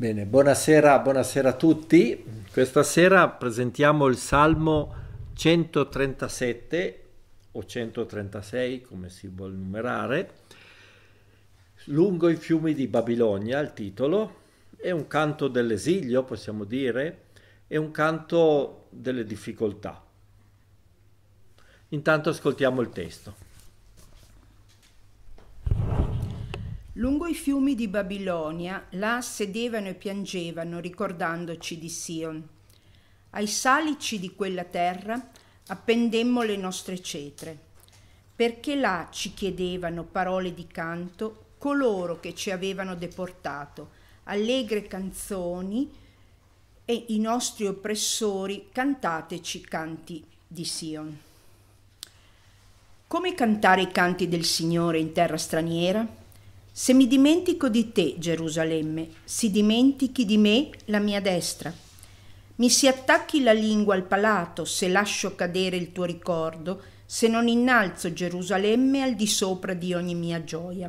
Bene, buonasera, buonasera, a tutti. Questa sera presentiamo il Salmo 137 o 136, come si vuol numerare. Lungo i fiumi di Babilonia, il titolo, è un canto dell'esilio, possiamo dire, è un canto delle difficoltà. Intanto ascoltiamo il testo. Lungo i fiumi di Babilonia, là sedevano e piangevano, ricordandoci di Sion. Ai salici di quella terra appendemmo le nostre cetre, perché là ci chiedevano parole di canto coloro che ci avevano deportato, allegre canzoni e i nostri oppressori cantateci canti di Sion. Come cantare i canti del Signore in terra straniera? Se mi dimentico di te, Gerusalemme, si dimentichi di me la mia destra. Mi si attacchi la lingua al palato se lascio cadere il tuo ricordo, se non innalzo Gerusalemme al di sopra di ogni mia gioia.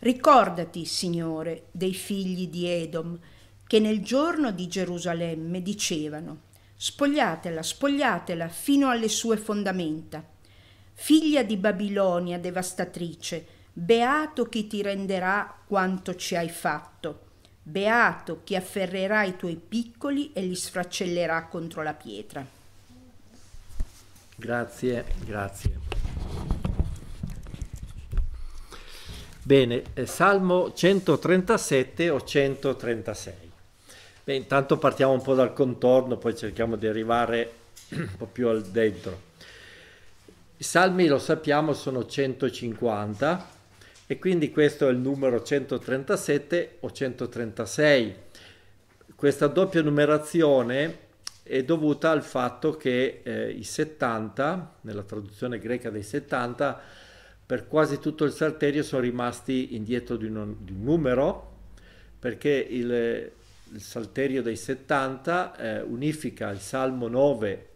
Ricordati, Signore, dei figli di Edom, che nel giorno di Gerusalemme dicevano spogliatela, spogliatela fino alle sue fondamenta. Figlia di Babilonia devastatrice, Beato chi ti renderà quanto ci hai fatto. Beato chi afferrerà i tuoi piccoli e li sfracellerà contro la pietra. Grazie, grazie. Bene, eh, Salmo 137 o 136. Beh, intanto partiamo un po' dal contorno, poi cerchiamo di arrivare un po' più al dentro. I salmi, lo sappiamo, sono 150 e quindi questo è il numero 137 o 136. Questa doppia numerazione è dovuta al fatto che eh, i 70, nella traduzione greca dei 70, per quasi tutto il Sarterio sono rimasti indietro di un, di un numero perché il, il, Salterio dei 70 eh, unifica il Salmo 9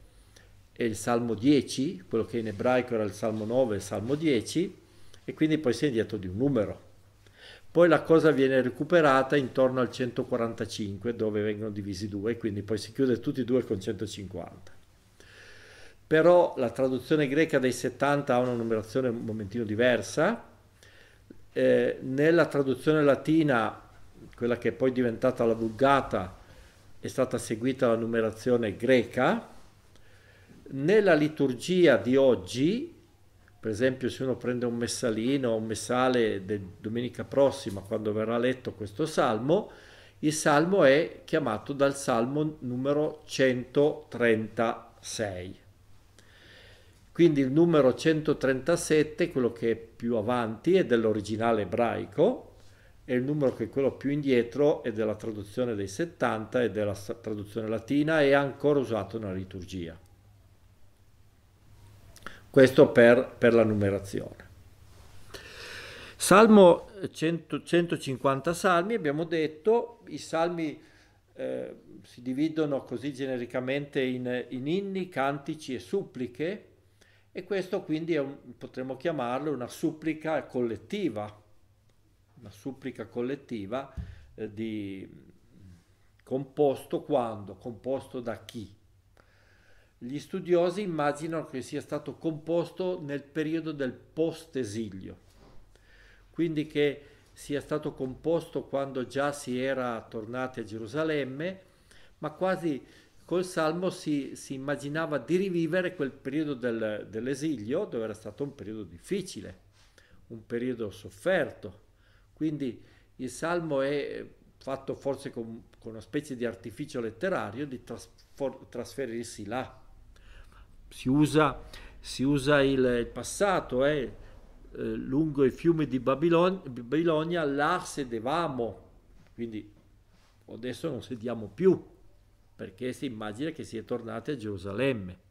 e il Salmo 10, quello che in ebraico era il Salmo 9 e il Salmo 10, e quindi poi sei dietro di un numero. Poi la cosa viene recuperata intorno al 145 dove vengono divisi due, quindi poi si chiude tutti e due con 150. Però la traduzione greca dei 70 ha una numerazione un momentino diversa. Eh, nella traduzione latina, quella che è poi diventata la Vulgata, è stata seguita la numerazione greca. Nella liturgia di oggi per esempio se uno prende un messalino o un messale de, domenica prossima quando verrà letto questo salmo, il salmo è chiamato dal salmo numero 136. Quindi il numero 137, quello che è più avanti, è dell'originale ebraico e il numero che è quello più indietro è della traduzione dei 70 e della traduzione latina e è ancora usato nella liturgia. Questo per, per la numerazione. Salmo 100, 150 salmi, abbiamo detto, i salmi eh, si dividono così genericamente in, in, inni, cantici e suppliche e questo quindi è un, potremmo chiamarlo una supplica collettiva, una supplica collettiva eh, di, composto quando? Composto da chi? Gli studiosi immaginano che sia stato composto nel periodo del post-esilio, quindi che sia stato composto quando già si era tornati a Gerusalemme, ma quasi col Salmo si, si immaginava di rivivere quel periodo del, dell'esilio dove era stato un periodo difficile, un periodo sofferto. Quindi il Salmo è fatto forse con, con una specie di artificio letterario di trasfer trasferirsi là si usa, si usa il, il, passato, eh? eh, lungo i fiumi di Babilonia, Babilonia là sedevamo, quindi adesso non sediamo più, perché si immagina che si è tornati a Gerusalemme.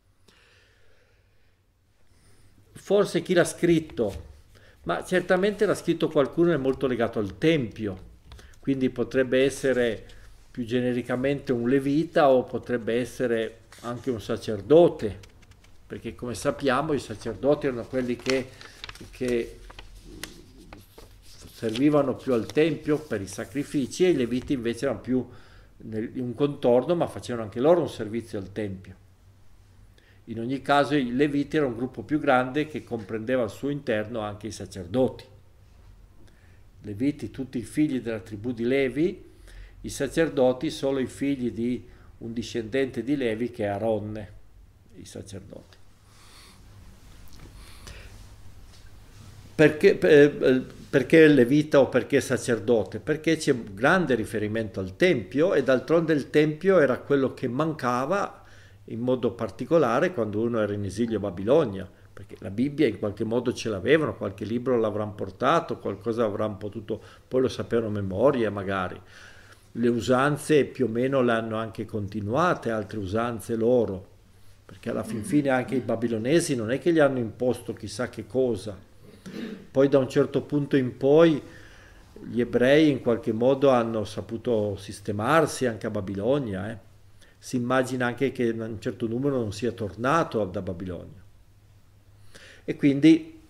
Forse chi l'ha scritto, ma certamente l'ha scritto qualcuno che è molto legato al Tempio, quindi potrebbe essere più genericamente un levita o potrebbe essere anche un sacerdote perché come sappiamo i sacerdoti erano quelli che, che servivano più al tempio per i sacrifici e i leviti invece erano più nel, in un contorno ma facevano anche loro un servizio al tempio. In ogni caso i leviti era un gruppo più grande che comprendeva al suo interno anche i sacerdoti. Leviti tutti i figli della tribù di Levi, i sacerdoti solo i figli di un discendente di Levi che è Aronne i sacerdoti. Perché, eh, eh, perché levita o perché sacerdote? Perché c'è un grande riferimento al Tempio e d'altronde il Tempio era quello che mancava in modo particolare quando uno era in esilio a Babilonia, perché la Bibbia in qualche modo ce l'avevano, qualche libro l'avranno portato, qualcosa avranno potuto, poi lo sapevano a memoria magari. Le usanze più o meno le hanno anche continuate, altre usanze loro perché alla fin fine anche i babilonesi non è che gli hanno imposto chissà che cosa. Poi da un certo punto in poi gli ebrei in qualche modo hanno saputo sistemarsi anche a Babilonia. Eh. Si immagina anche che un certo numero non sia tornato da Babilonia. E quindi,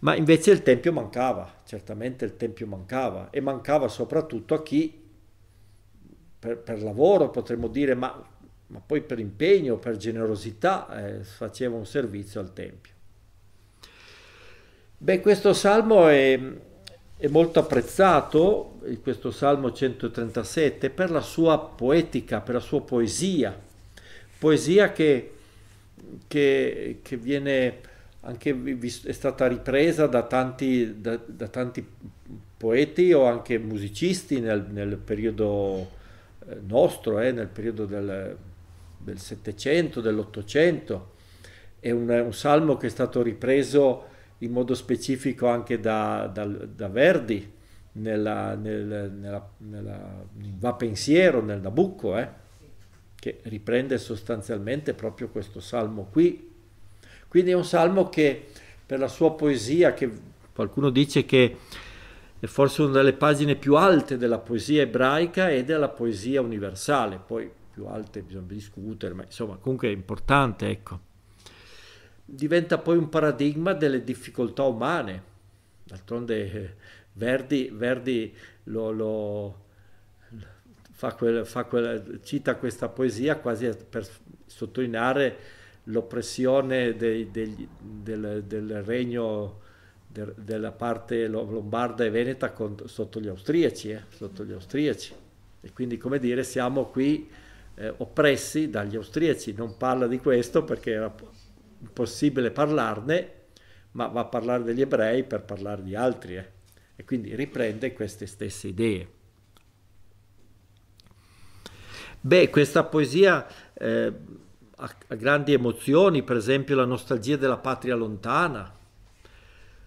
ma invece il Tempio mancava, certamente il Tempio mancava e mancava soprattutto a chi per, per lavoro potremmo dire, ma ma poi per impegno, per generosità eh, faceva un servizio al Tempio. Beh, questo salmo è, è molto apprezzato, questo salmo 137, per la sua poetica, per la sua poesia, poesia che, che, che viene anche è stata ripresa da tanti, da, da tanti poeti o anche musicisti nel, nel periodo eh, nostro, eh, nel periodo del del Settecento, dell'Ottocento, è un, un, salmo che è stato ripreso in modo specifico anche da, da, da Verdi, nella, nel, nella, nella, Va pensiero, nel Nabucco, eh, che riprende sostanzialmente proprio questo salmo qui. Quindi è un salmo che per la sua poesia, che qualcuno dice che è forse una delle pagine più alte della poesia ebraica e della poesia universale, poi più alte bisogna discutere, ma insomma comunque è importante, ecco. Diventa poi un paradigma delle difficoltà umane, d'altronde eh, Verdi, Verdi lo, lo, fa quel, fa quel, cita questa poesia quasi per sottolineare l'oppressione dei, degli, del, del, regno de, della parte lombarda e veneta con, sotto gli austriaci, eh, sotto gli austriaci. E quindi, come dire, siamo qui eh, oppressi dagli austriaci, non parla di questo perché era impossibile parlarne, ma va a parlare degli ebrei per parlare di altri eh. e quindi riprende queste stesse idee. Beh, questa poesia eh, ha, ha grandi emozioni, per esempio la nostalgia della patria lontana,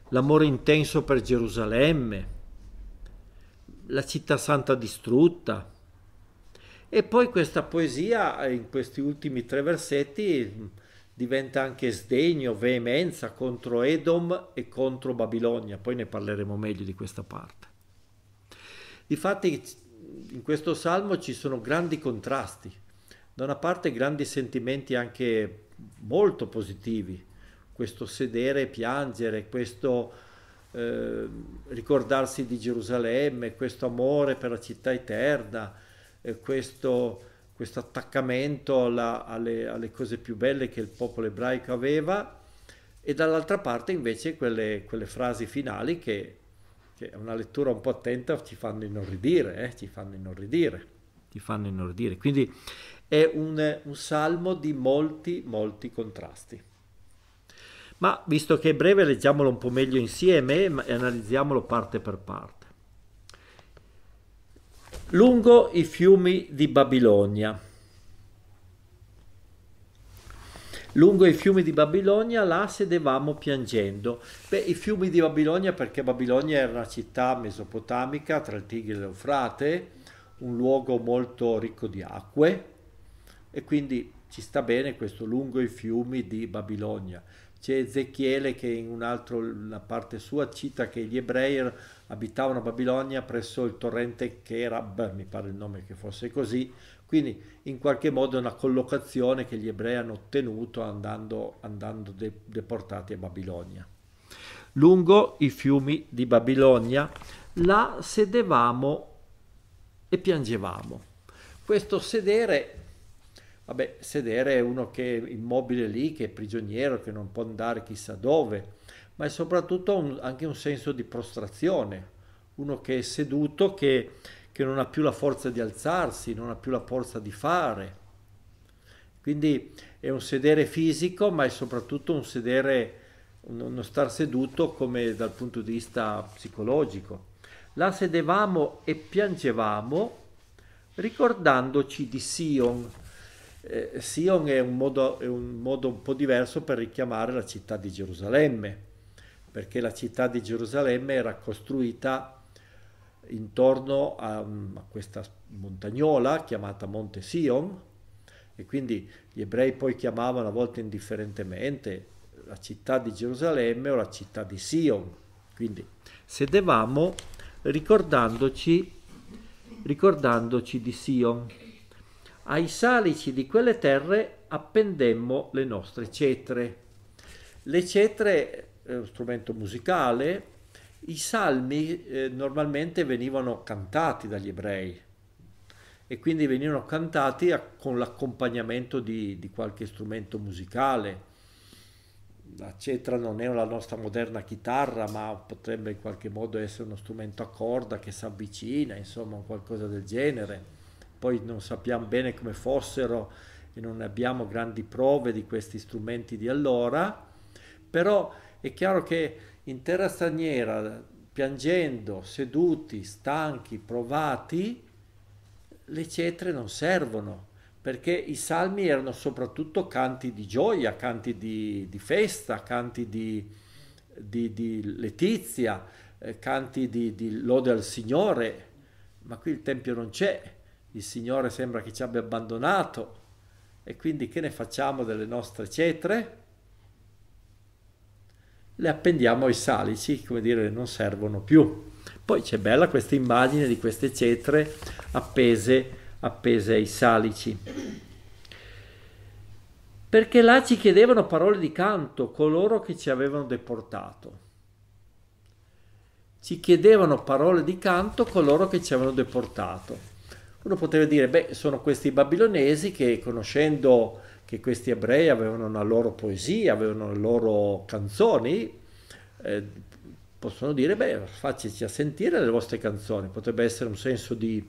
l'amore intenso per Gerusalemme, la città santa distrutta, e poi questa poesia, eh, in questi ultimi tre versetti, diventa anche sdegno, veemenza contro Edom e contro Babilonia. Poi ne parleremo meglio di questa parte. Difatti, in questo salmo ci sono grandi contrasti. Da una parte grandi sentimenti anche molto positivi, questo sedere e piangere, questo eh, ricordarsi di Gerusalemme, questo amore per la città eterna, eh, questo, questo, attaccamento alla, alle, alle, cose più belle che il popolo ebraico aveva e dall'altra parte invece quelle, quelle frasi finali che, che una lettura un po' attenta ci fanno inorridire, eh, ci fanno inorridire, ci fanno inorridire. Quindi è un, un salmo di molti, molti contrasti. Ma visto che è breve, leggiamolo un po' meglio insieme e analizziamolo parte per parte lungo i fiumi di Babilonia. Lungo i fiumi di Babilonia là sedevamo piangendo. Beh, i fiumi di Babilonia perché Babilonia era una città mesopotamica tra il Tigri e l'Eufrate, un luogo molto ricco di acque e quindi ci sta bene questo lungo i fiumi di Babilonia. C'è Ezechiele che in un altro, la parte sua, cita che gli ebrei abitavano a Babilonia presso il torrente che mi pare il nome che fosse così, quindi in qualche modo è una collocazione che gli ebrei hanno ottenuto andando, andando de, deportati a Babilonia. Lungo i fiumi di Babilonia, là sedevamo e piangevamo. Questo sedere Vabbè, sedere è uno che è immobile lì, che è prigioniero, che non può andare chissà dove, ma è soprattutto un, anche un senso di prostrazione, uno che è seduto, che, che non ha più la forza di alzarsi, non ha più la forza di fare. Quindi è un sedere fisico, ma è soprattutto un sedere, uno star seduto come dal punto di vista psicologico. La sedevamo e piangevamo ricordandoci di Sion, eh, Sion è un, modo, è un modo un po' diverso per richiamare la città di Gerusalemme, perché la città di Gerusalemme era costruita intorno a, mm, a questa montagnola chiamata Monte Sion e quindi gli ebrei poi chiamavano a volte indifferentemente la città di Gerusalemme o la città di Sion. Quindi sedevamo ricordandoci, ricordandoci di Sion ai salici di quelle terre appendemmo le nostre cetre. Le cetre è eh, uno strumento musicale, i salmi eh, normalmente venivano cantati dagli ebrei e quindi venivano cantati a, con l'accompagnamento di, di qualche strumento musicale. La cetra non è la nostra moderna chitarra, ma potrebbe in qualche modo essere uno strumento a corda che si avvicina, insomma, qualcosa del genere poi non sappiamo bene come fossero e non abbiamo grandi prove di questi strumenti di allora, però è chiaro che in terra straniera, piangendo, seduti, stanchi, provati, le cetre non servono, perché i salmi erano soprattutto canti di gioia, canti di, di festa, canti di, di, di letizia, eh, canti di lode al Signore, ma qui il Tempio non c'è il Signore sembra che ci abbia abbandonato e quindi che ne facciamo delle nostre cetre? Le appendiamo ai salici, come dire, non servono più. Poi c'è bella questa immagine di queste cetre appese, appese ai salici. Perché là ci chiedevano parole di canto coloro che ci avevano deportato ci chiedevano parole di canto coloro che ci avevano deportato. Uno poteva dire, beh, sono questi babilonesi che conoscendo che questi ebrei avevano la loro poesia, avevano le loro canzoni, eh, possono dire, beh, a sentire le vostre canzoni, potrebbe essere un senso di,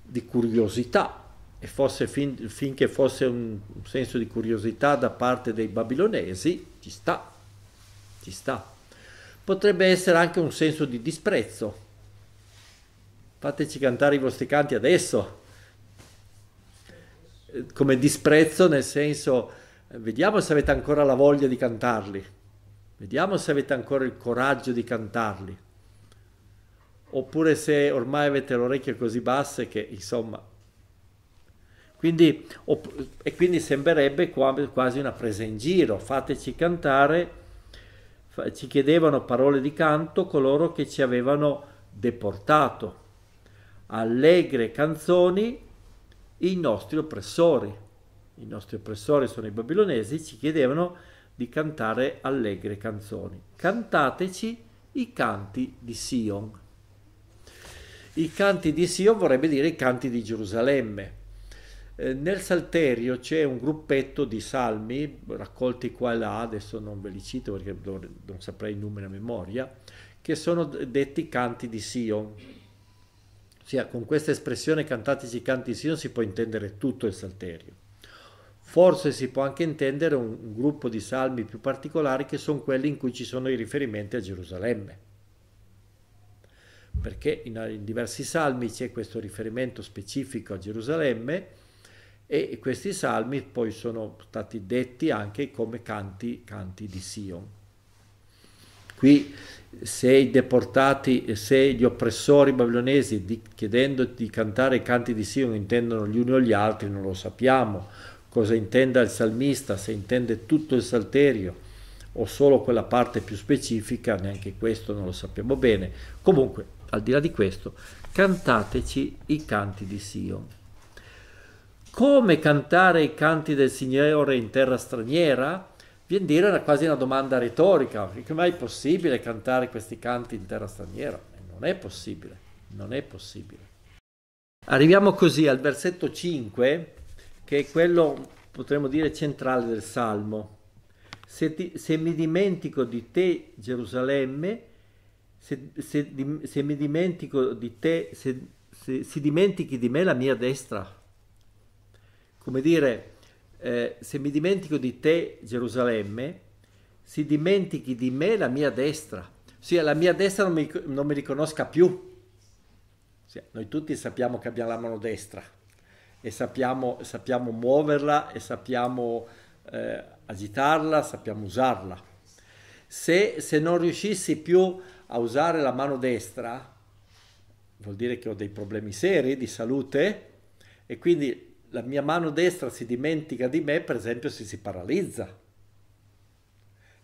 di curiosità e forse fin, finché fosse un, un senso di curiosità da parte dei babilonesi, ci sta, ci sta. Potrebbe essere anche un senso di disprezzo, fateci cantare i vostri canti adesso. Come disprezzo nel senso, vediamo se avete ancora la voglia di cantarli, vediamo se avete ancora il coraggio di cantarli, oppure se ormai avete le orecchie così basse che insomma... Quindi, e quindi sembrerebbe quasi una presa in giro, fateci cantare, ci chiedevano parole di canto coloro che ci avevano deportato allegre canzoni i nostri oppressori. I nostri oppressori sono i babilonesi, ci chiedevano di cantare allegre canzoni. Cantateci i canti di Sion. I canti di Sion vorrebbe dire i canti di Gerusalemme. Eh, nel Salterio c'è un gruppetto di salmi raccolti qua e là, adesso non ve li cito perché non, non saprei il numero a memoria, che sono detti canti di Sion Ossia, con questa espressione cantatisi canti sino si può intendere tutto il salterio. Forse si può anche intendere un, un gruppo di salmi più particolari che sono quelli in cui ci sono i riferimenti a Gerusalemme perché in, diversi salmi c'è questo riferimento specifico a Gerusalemme e questi salmi poi sono stati detti anche come canti, canti di Sion. Qui se i deportati, se gli oppressori babilonesi di, chiedendo di cantare i canti di Sion intendono gli uni o gli altri, non lo sappiamo, cosa intenda il salmista, se intende tutto il salterio o solo quella parte più specifica, neanche questo non lo sappiamo bene. Comunque, al di là di questo, cantateci i canti di Sion. Come cantare i canti del Signore in terra straniera? Viene dire una, quasi una domanda retorica, come è possibile cantare questi canti in terra straniera? Non è possibile, non è possibile. Arriviamo così al versetto 5, che è quello, potremmo dire, centrale del Salmo. Se, ti, se mi dimentico di te, Gerusalemme, se, se, se mi dimentico di te, se si dimentichi di me la mia destra. Come dire, eh, se mi dimentico di te, Gerusalemme, si dimentichi di me la mia destra, ossia la mia destra non mi, non mi riconosca più. Sì, noi tutti sappiamo che abbiamo la mano destra e sappiamo, sappiamo muoverla e sappiamo eh, agitarla, sappiamo usarla. Se, se non riuscissi più a usare la mano destra, vuol dire che ho dei problemi seri di salute e quindi la mia mano destra si dimentica di me, per esempio, se si paralizza.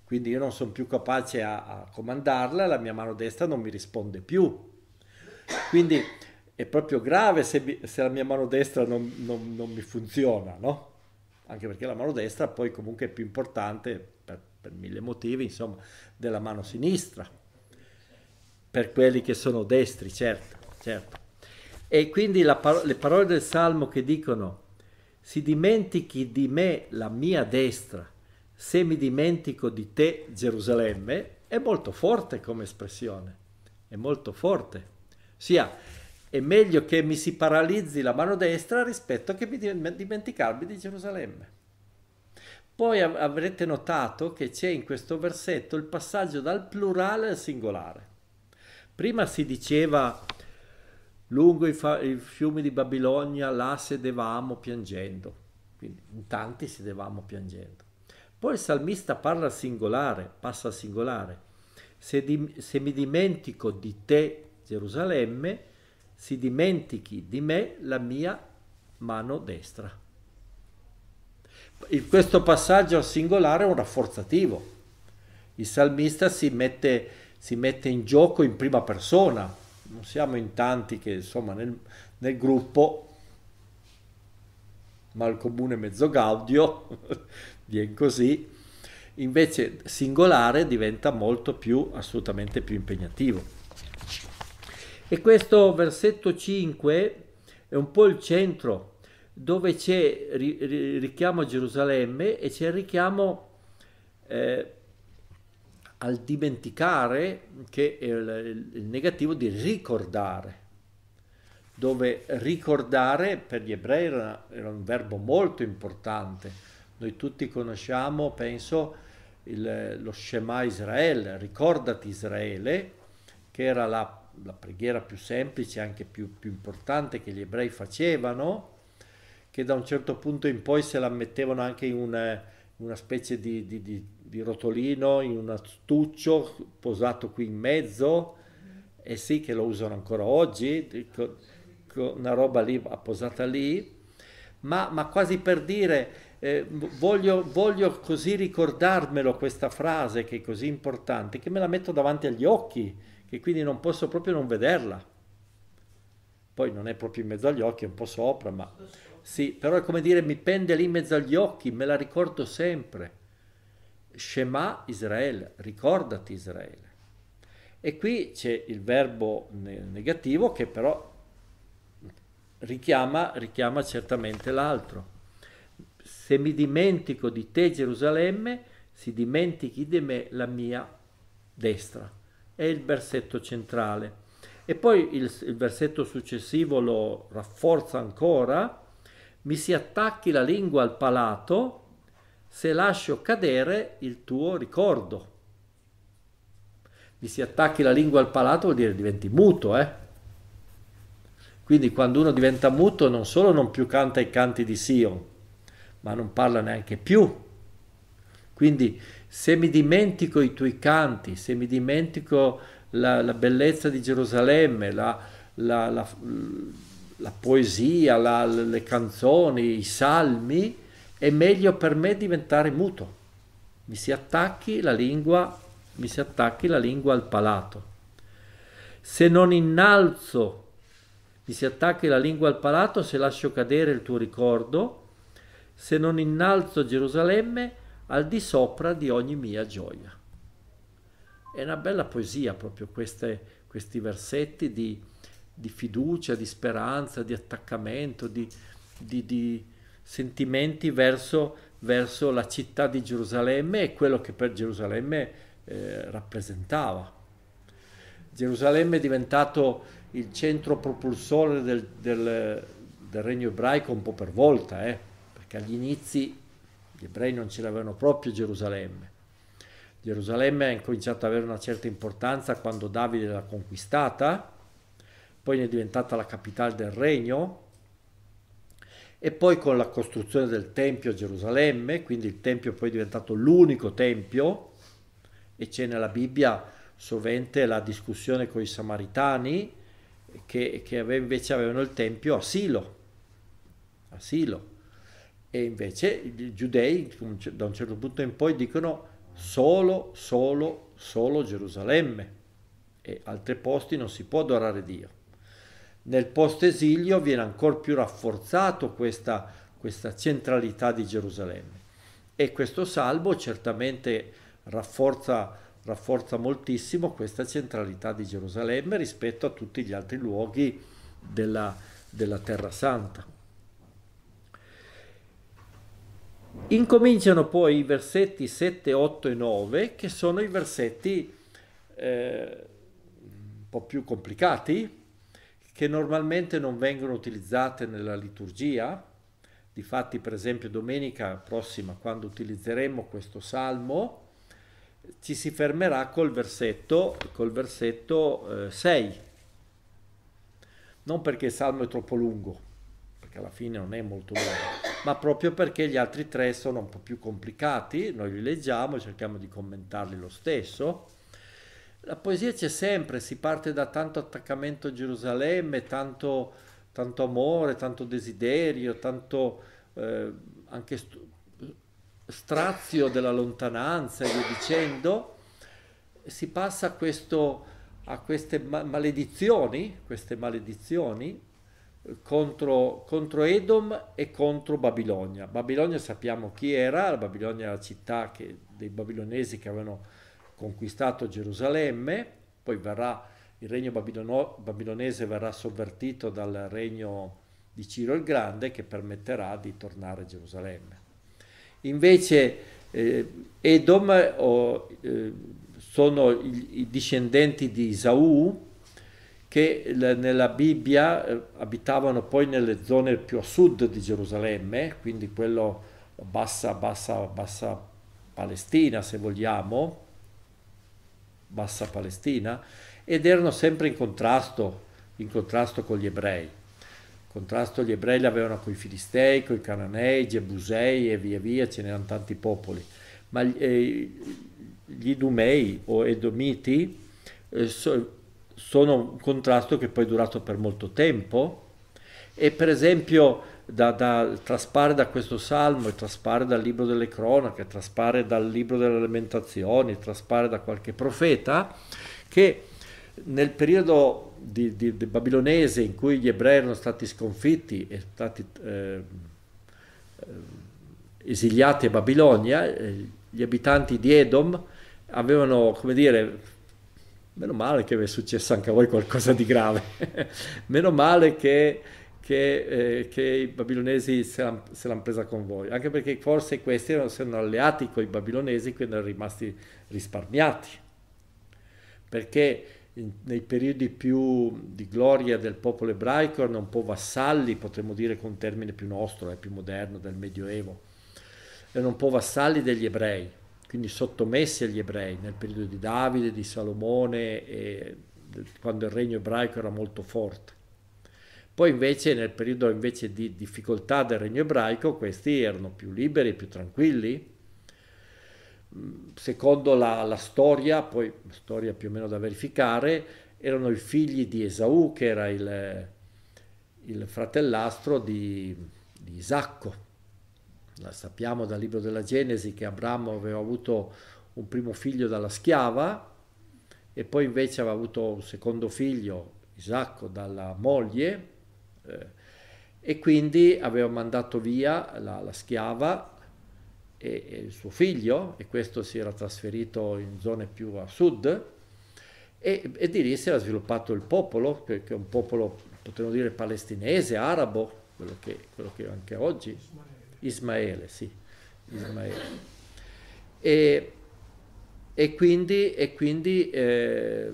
Quindi io non sono più capace a, a comandarla, la mia mano destra non mi risponde più. Quindi è proprio grave se, mi, se la mia mano destra non, non, non, mi funziona, no? Anche perché la mano destra poi comunque è più importante, per, per mille motivi, insomma, della mano sinistra. Per quelli che sono destri, certo, certo. E quindi paro- le parole del Salmo che dicono, si dimentichi di me la mia destra, se mi dimentico di te Gerusalemme, è molto forte come espressione, è molto forte. Sia, è meglio che mi si paralizzi la mano destra rispetto che mi dimenticarmi di Gerusalemme. Poi av- avrete notato che c'è in questo versetto il passaggio dal plurale al singolare. Prima si diceva lungo il, il fiume di Babilonia là sedevamo piangendo, quindi in tanti sedevamo piangendo. Poi il salmista parla singolare, passa al singolare, se, di, se mi dimentico di te Gerusalemme, si dimentichi di me la mia mano destra. In questo passaggio al singolare è un rafforzativo. Il salmista si mette, si mette in gioco in prima persona, non siamo in tanti che insomma nel, nel gruppo, mal comune mezzo gaudio, viene così, invece singolare diventa molto più, assolutamente più impegnativo. E questo versetto 5 è un po' il centro dove c'è il richiamo a Gerusalemme e c'è il richiamo eh, al dimenticare che è il, il negativo di ricordare dove ricordare per gli ebrei era, era, un verbo molto importante. Noi tutti conosciamo, penso, il, lo Shema Israele, ricordati Israele, che era la, la preghiera più semplice, anche più, più, importante che gli ebrei facevano, che da un certo punto in poi se la mettevano anche in una, una specie di, di, di di rotolino in un astuccio posato qui in mezzo, e sì che lo usano ancora oggi, una roba lì apposata lì, ma, ma quasi per dire eh, voglio, voglio, così ricordarmelo questa frase che è così importante, che me la metto davanti agli occhi, che quindi non posso proprio non vederla. Poi non è proprio in mezzo agli occhi, è un po' sopra, ma sì, però è come dire mi pende lì in mezzo agli occhi, me la ricordo sempre. Shema Israele, ricordati Israele. E qui c'è il verbo negativo che però richiama, richiama certamente l'altro. Se mi dimentico di te Gerusalemme, si dimentichi di me la mia destra. È il versetto centrale. E poi il, il versetto successivo lo rafforza ancora. Mi si attacchi la lingua al palato se lascio cadere il tuo ricordo. Mi si attacchi la lingua al palato vuol dire diventi muto, eh? Quindi quando uno diventa muto non solo non più canta i canti di Sion, ma non parla neanche più. Quindi se mi dimentico i tuoi canti, se mi dimentico la, la bellezza di Gerusalemme, la, la, la poesia, le canzoni, i salmi, è meglio per me diventare muto. Mi si attacchi la lingua, mi si attacchi la lingua al palato. Se non innalzo, mi si attacchi la lingua al palato, se lascio cadere il tuo ricordo, se non innalzo Gerusalemme al di sopra di ogni mia gioia. È una bella poesia proprio queste, questi versetti di, di, fiducia, di speranza, di attaccamento, di, di, di sentimenti verso, verso la città di Gerusalemme e quello che per Gerusalemme eh, rappresentava. Gerusalemme è diventato il centro propulsore del, del, del regno ebraico un po' per volta, eh? perché agli inizi gli ebrei non ce l'avevano proprio Gerusalemme. Gerusalemme ha incominciato ad avere una certa importanza quando Davide l'ha conquistata, poi ne è diventata la capitale del regno e poi con la costruzione del Tempio a Gerusalemme, quindi il Tempio è poi diventato l'unico Tempio, e c'è nella Bibbia sovente la discussione con i Samaritani che, che ave, invece avevano il Tempio a Silo, a Silo. E invece i giudei da un certo punto in poi dicono solo, solo, solo Gerusalemme e altri posti non si può adorare Dio. Nel post-esilio viene ancora più rafforzato questa, questa centralità di Gerusalemme e questo salmo certamente rafforza, rafforza moltissimo questa centralità di Gerusalemme rispetto a tutti gli altri luoghi della, della Terra Santa. Incominciano poi i versetti 7, 8 e 9, che sono i versetti eh, un po' più complicati, che normalmente non vengono utilizzate nella liturgia. Difatti, per esempio, domenica prossima, quando utilizzeremo questo salmo, ci si fermerà col versetto, col versetto eh, 6. Non perché il salmo è troppo lungo, perché alla fine non è molto lungo, ma proprio perché gli altri tre sono un po' più complicati, noi li leggiamo e cerchiamo di commentarli lo stesso la poesia c'è sempre, si parte da tanto attaccamento a Gerusalemme, tanto, tanto amore, tanto desiderio, tanto eh, anche st- strazio della lontananza e via dicendo, si passa a, questo, a queste ma- maledizioni, queste maledizioni contro, contro Edom e contro Babilonia. Babilonia sappiamo chi era, la Babilonia era la città che, dei babilonesi che avevano conquistato Gerusalemme, poi verrà, il regno babilonese verrà sovvertito dal regno di Ciro il Grande che permetterà di tornare a Gerusalemme. Invece eh, Edom o, eh, sono i, i discendenti di Isaù, che nella Bibbia eh, abitavano poi nelle zone più a sud di Gerusalemme, quindi quello bassa, bassa, bassa Palestina se vogliamo, Bassa Palestina, ed erano sempre in contrasto, in contrasto con gli ebrei. Contrasto gli ebrei li avevano con i filistei, con i cananei, i gebusei e via via, ce n'erano tanti popoli. Ma eh, gli idumei o edomiti eh, so, sono un contrasto che poi è durato per molto tempo e per esempio da, da, traspare da questo salmo, traspare dal libro delle cronache, traspare dal libro delle lamentazioni, traspare da qualche profeta, che nel periodo di, di, di babilonese in cui gli ebrei erano stati sconfitti e stati eh, eh esiliati a Babilonia, eh, gli abitanti di Edom avevano, come dire, meno male che vi è successo anche a voi qualcosa di grave, meno male che che, eh, che i babilonesi se l'hanno presa con voi, anche perché forse questi erano, erano alleati con i babilonesi, quindi erano rimasti risparmiati, perché in, nei periodi più di gloria del popolo ebraico erano un po' vassalli, potremmo dire con un termine più nostro, eh, più moderno, del Medioevo, erano un po' vassalli degli ebrei, quindi sottomessi agli ebrei nel periodo di Davide, di Salomone, quando il regno ebraico era molto forte. Poi invece nel periodo invece di difficoltà del regno ebraico questi erano più liberi, più tranquilli. Mm, secondo la, la storia, poi storia più o meno da verificare, erano i figli di Esaù che era il, il fratellastro di, di Isacco. La sappiamo dal libro della Genesi che Abramo aveva avuto un primo figlio dalla schiava e poi invece aveva avuto un secondo figlio, Isacco, dalla moglie eh, e quindi aveva mandato via la, la schiava e, e, il suo figlio, e questo si era trasferito in zone più a sud, e, e di lì si era sviluppato il popolo, perché è un popolo, potremmo dire, palestinese, arabo, quello che, quello che anche oggi... Ismaele, sì, Ismaele. E, e quindi, e quindi eh,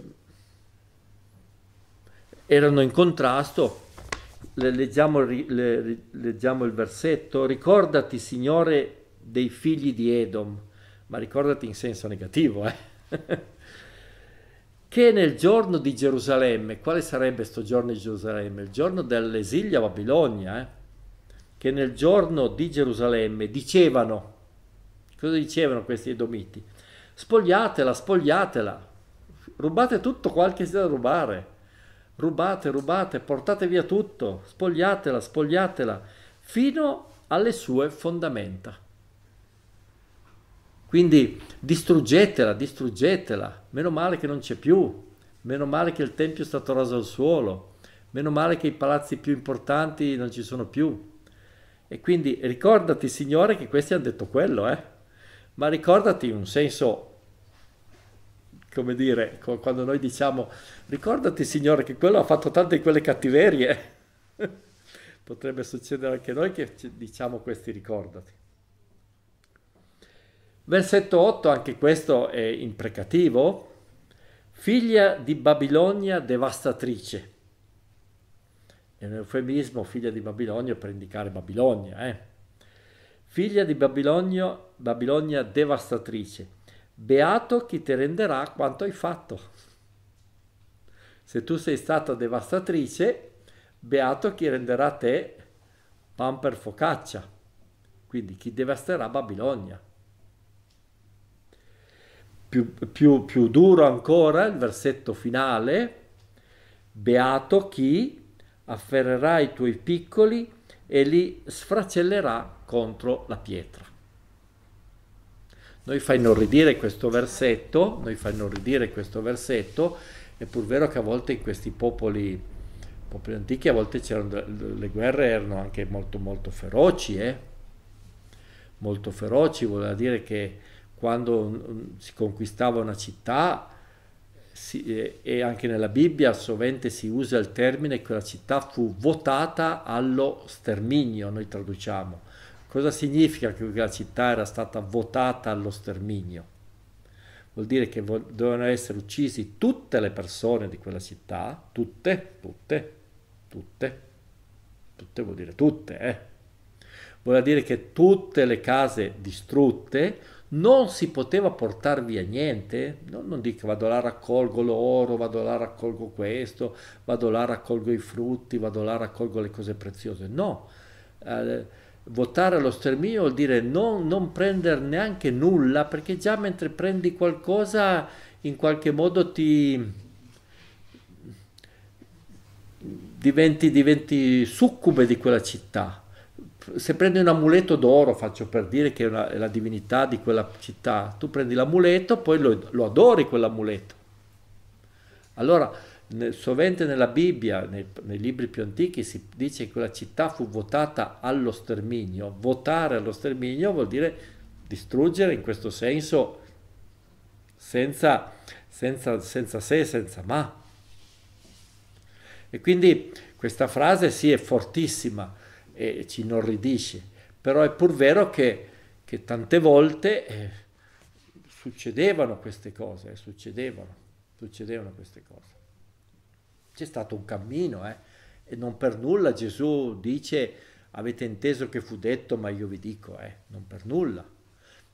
erano in contrasto le leggiamo, le, leggiamo il versetto, ricordati Signore dei figli di Edom, ma ricordati in senso negativo, eh? che nel giorno di Gerusalemme, quale sarebbe questo giorno di Gerusalemme? Il giorno dell'esilio a Babilonia, eh? che nel giorno di Gerusalemme dicevano, cosa dicevano questi edomiti? Spogliatela, spogliatela, rubate tutto qualche sia da rubare, rubate, rubate, portate via tutto, spogliatela, spogliatela, fino alle sue fondamenta. Quindi distruggetela, distruggetela, meno male che non c'è più, meno male che il tempio è stato raso al suolo, meno male che i palazzi più importanti non ci sono più. E quindi ricordati, Signore, che questi hanno detto quello, eh? Ma ricordati in un senso come dire, quando noi diciamo ricordati Signore che quello ha fatto tante quelle cattiverie, potrebbe succedere anche noi che diciamo questi ricordati. Versetto 8, anche questo è imprecativo, figlia di Babilonia devastatrice. È un eufemismo, figlia di Babilonia per indicare Babilonia, eh? Figlia di Babilonia, Babilonia devastatrice beato chi ti renderà quanto hai fatto. Se tu sei stata devastatrice, beato chi renderà te pan per focaccia, quindi chi devasterà Babilonia. Più, più, più duro ancora il versetto finale, beato chi afferrerà i tuoi piccoli e li sfracellerà contro la pietra. Noi fa inorridire questo versetto, noi fa inorridire questo versetto, è pur vero che a volte in questi popoli, popoli antichi, a volte le guerre erano anche molto molto feroci, eh? molto feroci, voleva dire che quando mm, mm, si conquistava una città, si, e anche nella Bibbia sovente si usa il termine che la città fu votata allo sterminio, noi traduciamo Cosa significa che la città era stata votata allo sterminio? Vuol dire che dovevano essere uccisi tutte le persone di quella città, tutte, tutte, tutte, tutte vuol dire tutte, eh? Vuol dire che tutte le case distrutte non si poteva portare via niente, non, non dico vado là raccolgo l'oro, vado là raccolgo questo, vado là raccolgo i frutti, vado là raccolgo le cose preziose, no. Eh, Votare allo sterminio vuol dire non, non prendere neanche nulla, perché già mentre prendi qualcosa in qualche modo ti diventi, diventi succube di quella città. Se prendi un amuleto d'oro, faccio per dire che è, una, è, la divinità di quella città, tu prendi l'amuleto, poi lo, lo adori quell'amuleto. Allora, Sovente nella Bibbia, nei, nei, libri più antichi, si dice che quella città fu votata allo sterminio. Votare allo sterminio vuol dire distruggere in questo senso senza, senza, senza se, senza ma. E quindi questa frase sì è fortissima e ci inorridisce, però è pur vero che, che tante volte eh, succedevano queste cose, eh, succedevano, succedevano queste cose c'è stato un cammino, eh? e non per nulla Gesù dice avete inteso che fu detto, ma io vi dico, eh, non per nulla.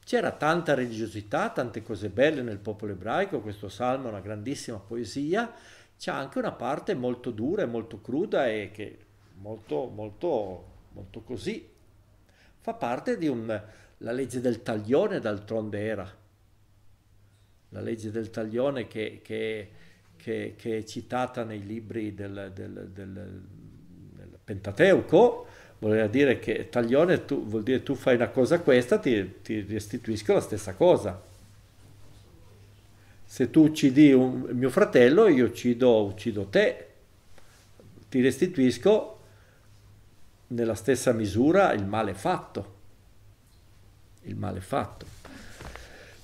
C'era tanta religiosità, tante cose belle nel popolo ebraico, questo salmo è una grandissima poesia, c'è anche una parte molto dura e molto cruda e che molto, molto, molto così. Fa parte di un, la legge del taglione d'altronde era. La legge del taglione che, che che, che è citata nei libri del, del, del, del Pentateuco, voleva dire che taglione tu, vuol dire tu fai una cosa questa, ti, ti restituisco la stessa cosa. Se tu uccidi un, mio fratello, io uccido, uccido te, ti restituisco nella stessa misura il male fatto. Il male fatto.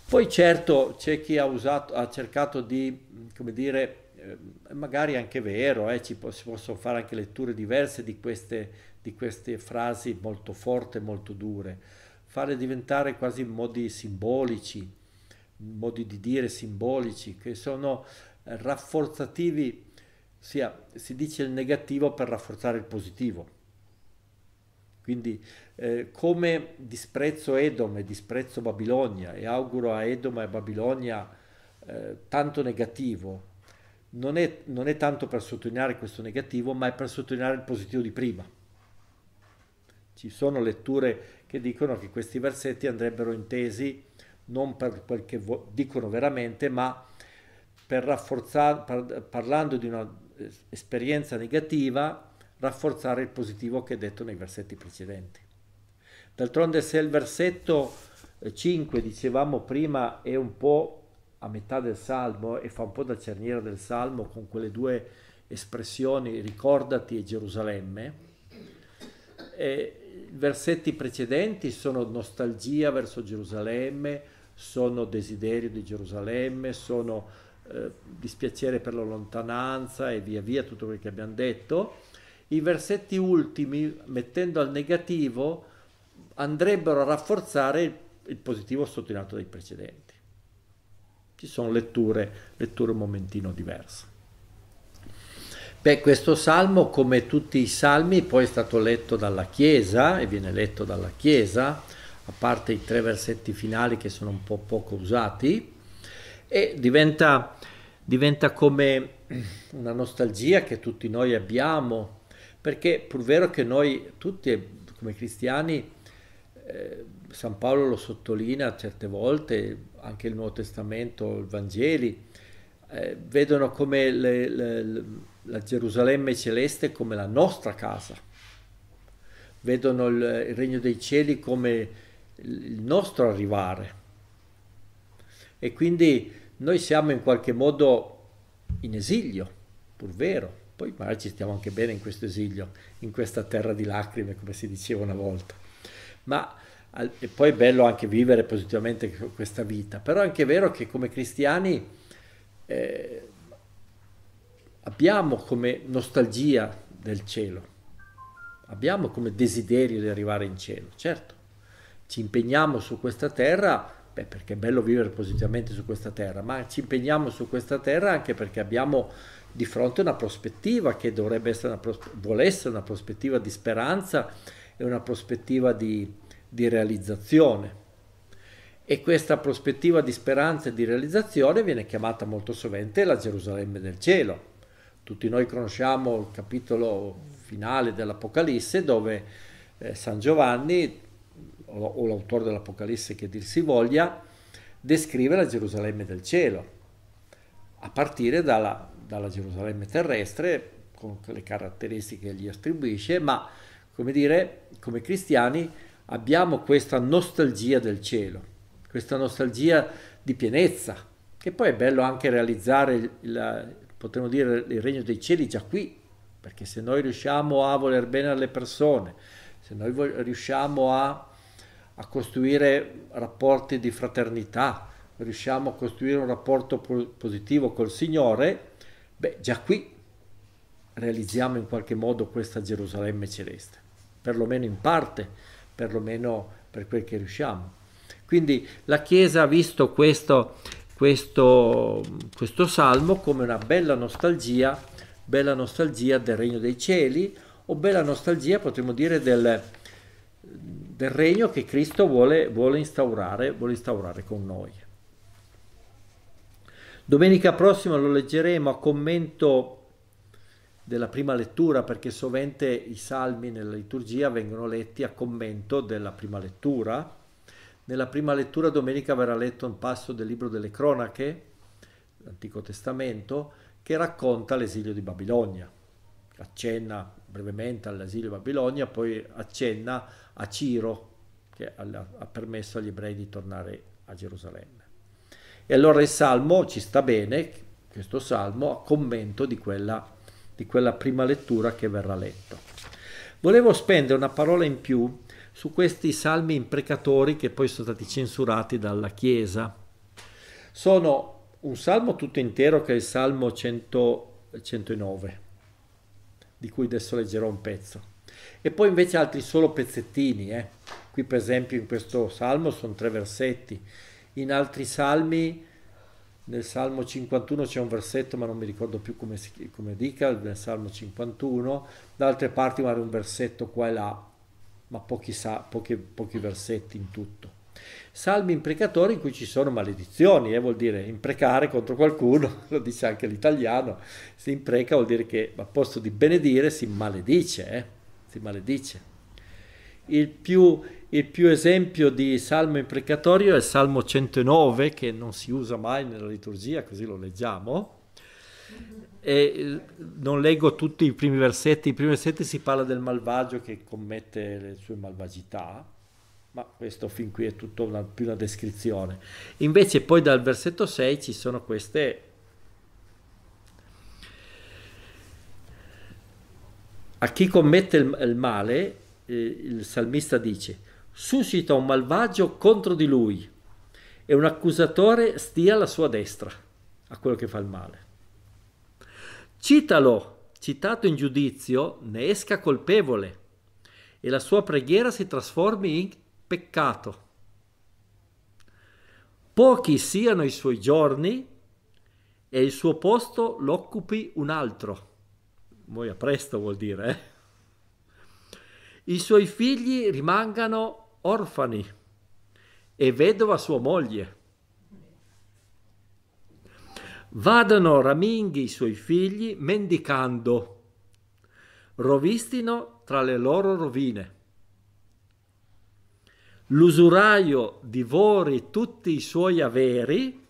Poi certo c'è chi ha, usato, ha cercato di come dire, ehm, magari anche vero, eh, ci po- si possono fare anche letture diverse di queste, di queste frasi molto forti, molto dure, fare diventare quasi modi simbolici, modi di dire simbolici, che sono eh, rafforzativi, sia, si dice il negativo per rafforzare il positivo. Quindi eh, come disprezzo Edom e disprezzo Babilonia e auguro a Edom e a Babilonia eh, tanto negativo non è, non è tanto per sottolineare questo negativo, ma è per sottolineare il positivo di prima. Ci sono letture che dicono che questi versetti andrebbero intesi non per quel che vo- dicono veramente, ma per rafforzare, par- parlando di un'esperienza negativa, rafforzare il positivo che è detto nei versetti precedenti. D'altronde se il versetto 5, eh, dicevamo prima, è un po' a metà del salmo e fa un po' da cerniera del salmo con quelle due espressioni ricordati e Gerusalemme. E I versetti precedenti sono nostalgia verso Gerusalemme, sono desiderio di Gerusalemme, sono eh, dispiacere per la lontananza e via via tutto quello che abbiamo detto. I versetti ultimi, mettendo al negativo, andrebbero a rafforzare il, positivo sottolineato dai precedenti ci sono letture, letture un momentino diverse. Beh, questo salmo, come tutti i salmi, poi è stato letto dalla Chiesa e viene letto dalla Chiesa, a parte i tre versetti finali che sono un po' poco usati, e diventa, diventa come una nostalgia che tutti noi abbiamo, perché pur vero che noi tutti come cristiani eh, San Paolo lo sottolinea certe volte, anche il Nuovo Testamento, i Vangeli, eh, vedono come le, le, la Gerusalemme celeste come la nostra casa, vedono il, il Regno dei Cieli come il nostro arrivare. E quindi noi siamo in qualche modo in esilio, pur vero, poi magari ci stiamo anche bene in questo esilio, in questa terra di lacrime, come si diceva una volta, ma e poi è bello anche vivere positivamente questa vita, però anche è anche vero che come cristiani eh, abbiamo come nostalgia del cielo, abbiamo come desiderio di arrivare in cielo, certo, ci impegniamo su questa terra, beh, perché è bello vivere positivamente su questa terra, ma ci impegniamo su questa terra anche perché abbiamo di fronte una prospettiva che dovrebbe essere una, pros- vuole essere una prospettiva di speranza e una prospettiva di di realizzazione. E questa prospettiva di speranza e di realizzazione viene chiamata molto sovente la Gerusalemme del cielo. Tutti noi conosciamo il capitolo finale dell'Apocalisse dove eh, San Giovanni, o, l'autore dell'Apocalisse che dir si voglia, descrive la Gerusalemme del cielo, a partire dalla, dalla Gerusalemme terrestre, con le caratteristiche che gli attribuisce, ma come dire, come cristiani abbiamo questa nostalgia del cielo, questa nostalgia di pienezza, che poi è bello anche realizzare, il, potremmo dire, il regno dei cieli già qui, perché se noi riusciamo a voler bene alle persone, se noi riusciamo a, a costruire rapporti di fraternità, riusciamo a costruire un rapporto positivo col Signore, beh, già qui realizziamo in qualche modo questa Gerusalemme celeste, perlomeno in parte perlomeno per quel che riusciamo. Quindi la Chiesa ha visto questo, questo, questo salmo come una bella nostalgia, bella nostalgia del regno dei cieli o bella nostalgia, potremmo dire, del, del regno che Cristo vuole, vuole, instaurare, vuole instaurare con noi. Domenica prossima lo leggeremo a commento della prima lettura, perché sovente i salmi nella liturgia vengono letti a commento della prima lettura. Nella prima lettura domenica verrà letto un passo del libro delle cronache, l'Antico Testamento, che racconta l'esilio di Babilonia. Accenna brevemente all'esilio di Babilonia, poi accenna a Ciro, che ha permesso agli ebrei di tornare a Gerusalemme. E allora il Salmo ci sta bene, questo Salmo, a commento di quella lettura di quella prima lettura che verrà letto. Volevo spendere una parola in più su questi salmi imprecatori che poi sono stati censurati dalla Chiesa. Sono un salmo tutto intero che è il salmo 100, 109, di cui adesso leggerò un pezzo. E poi invece altri solo pezzettini. Eh. Qui per esempio in questo salmo sono tre versetti, in altri salmi nel Salmo 51 c'è un versetto, ma non mi ricordo più come, come dica, nel Salmo 51, da altre parti magari un versetto qua e là, ma pochi, sa, pochi, pochi versetti in tutto. Salmi imprecatori in cui ci sono maledizioni, eh, vuol dire imprecare contro qualcuno, lo dice anche l'italiano, si impreca vuol dire che a posto di benedire si maledice, eh, si maledice. Il più, il più esempio di salmo imprecatorio è il Salmo 109, che non si usa mai nella liturgia, così lo leggiamo. E non leggo tutti i primi versetti, i primi versetti si parla del malvagio che commette le sue malvagità, ma questo fin qui è tutto una, più una descrizione. Invece poi dal versetto 6 ci sono queste... A chi commette il, il male, eh, il salmista dice, suscita un malvagio contro di lui e un accusatore stia alla sua destra, a quello che fa il male. Citalo, citato in giudizio, ne esca colpevole e la sua preghiera si trasformi in peccato. Pochi siano i suoi giorni e il suo posto lo occupi un altro. Muoia presto vuol dire, eh? I suoi figli rimangano orfani e vedova sua moglie. Vadano raminghi i suoi figli mendicando, rovistino tra le loro rovine. L'usuraio divori tutti i suoi averi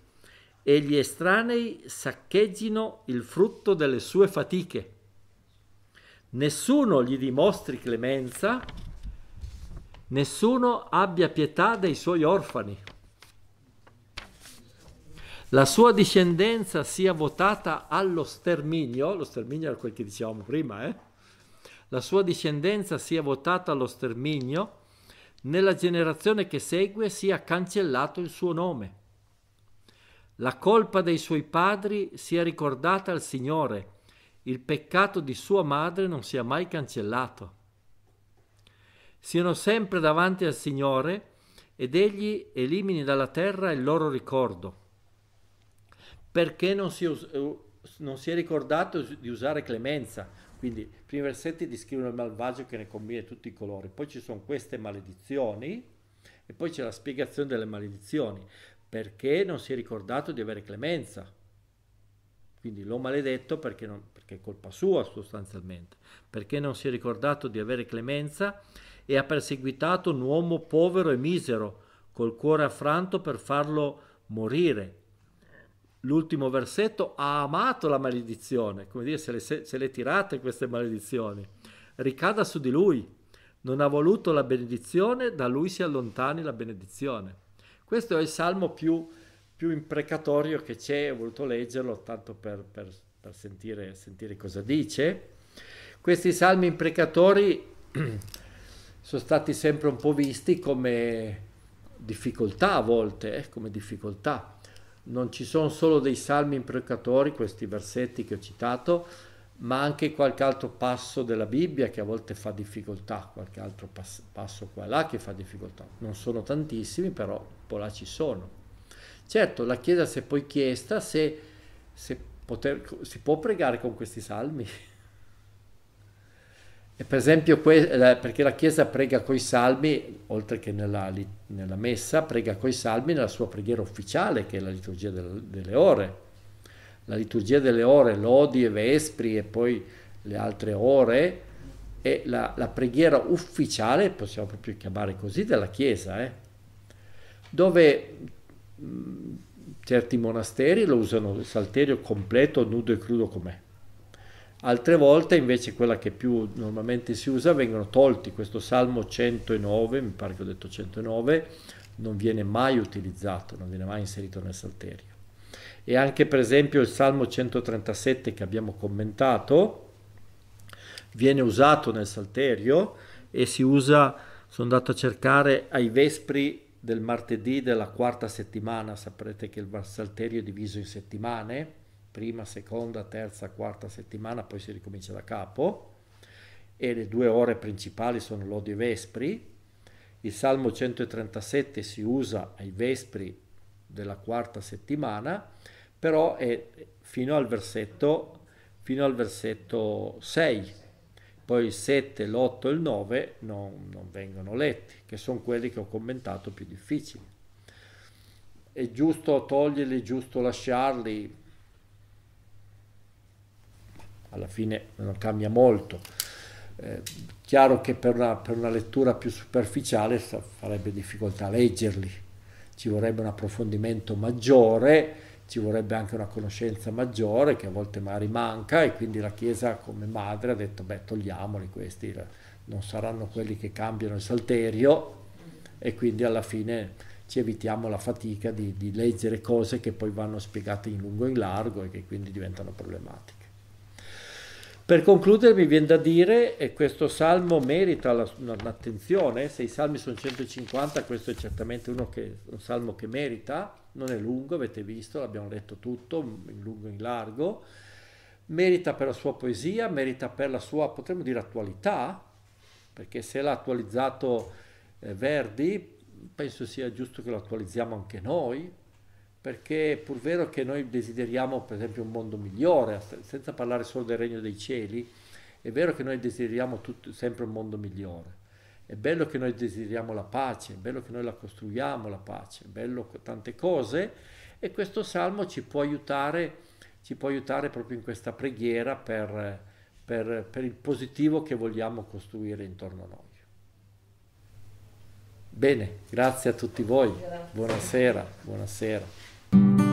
e gli estranei saccheggino il frutto delle sue fatiche. Nessuno gli dimostri clemenza nessuno abbia pietà dei suoi orfani. La sua discendenza sia votata allo sterminio, lo sterminio era quel che dicevamo prima, eh? la sua discendenza sia votata allo sterminio, nella generazione che segue sia cancellato il suo nome. La colpa dei suoi padri sia ricordata al Signore, il peccato di sua madre non sia mai cancellato siano sempre davanti al Signore ed egli elimini dalla terra il loro ricordo. Perché non si, non si è ricordato di usare clemenza? Quindi i primi versetti descrivono il malvagio che ne combina tutti i colori, poi ci sono queste maledizioni e poi c'è la spiegazione delle maledizioni. Perché non si è ricordato di avere clemenza? Quindi l'ho maledetto perché, non, perché è colpa sua sostanzialmente. Perché non si è ricordato di avere clemenza? e ha perseguitato un uomo povero e misero, col cuore affranto per farlo morire. L'ultimo versetto ha amato la maledizione, come dire, se le, se le tirate queste maledizioni, ricada su di lui, non ha voluto la benedizione, da lui si allontani la benedizione. Questo è il salmo più, più imprecatorio che c'è, ho voluto leggerlo tanto per, per, per sentire, sentire cosa dice. Questi salmi imprecatori sono stati sempre un po' visti come difficoltà a volte, eh, come difficoltà. Non ci sono solo dei salmi imprecatori, questi versetti che ho citato, ma anche qualche altro passo della Bibbia che a volte fa difficoltà, qualche altro pas- passo qua e là che fa difficoltà. Non sono tantissimi, però un po' là ci sono. Certo, la Chiesa si è poi chiesta se, se poter, si può pregare con questi salmi. E per esempio perché la Chiesa prega coi salmi, oltre che nella, nella messa, prega coi salmi nella sua preghiera ufficiale, che è la liturgia delle ore. La liturgia delle ore, lodi e vespri e poi le altre ore, è la, la preghiera ufficiale, possiamo proprio chiamare così, della Chiesa, eh? dove mh, certi monasteri lo usano il salterio completo, nudo e crudo com'è Altre volte invece quella che più normalmente si usa vengono tolti, questo Salmo 109, mi pare che ho detto 109, non viene mai utilizzato, non viene mai inserito nel Salterio. E anche per esempio il Salmo 137 che abbiamo commentato viene usato nel Salterio e si usa, sono andato a cercare ai Vespri del martedì della quarta settimana, saprete che il Salterio è diviso in settimane, prima, seconda, terza, quarta settimana, poi si ricomincia da capo e le due ore principali sono l'odio e vespri. Il Salmo 137 si usa ai vespri della quarta settimana, però è fino al versetto, fino al versetto 6. Poi il 7, l'8 e il 9 non, non vengono letti, che sono quelli che ho commentato più difficili. È giusto toglierli, è giusto lasciarli, alla fine non cambia molto. Eh, chiaro che per una, per una, lettura più superficiale farebbe difficoltà a leggerli, ci vorrebbe un approfondimento maggiore, ci vorrebbe anche una conoscenza maggiore che a volte magari manca e quindi la Chiesa come madre ha detto beh togliamoli questi, non saranno quelli che cambiano il salterio e quindi alla fine ci evitiamo la fatica di, di leggere cose che poi vanno spiegate in lungo e in largo e che quindi diventano problematiche. Per concludere mi viene da dire, che questo salmo merita la, un'attenzione, se i salmi sono 150 questo è certamente che, un salmo che merita, non è lungo, avete visto, l'abbiamo letto tutto, in lungo e in largo, merita per la sua poesia, merita per la sua, potremmo dire, attualità, perché se l'ha attualizzato eh, Verdi, penso sia giusto che lo attualizziamo anche noi, perché è pur vero che noi desideriamo per esempio un mondo migliore, senza parlare solo del regno dei cieli, è vero che noi desideriamo tutto, sempre un mondo migliore, è bello che noi desideriamo la pace, è bello che noi la costruiamo la pace, è bello tante cose e questo salmo ci può aiutare, ci può aiutare proprio in questa preghiera per, per, per il positivo che vogliamo costruire intorno a noi. Bene, grazie a tutti voi, buonasera, buonasera. Thank you.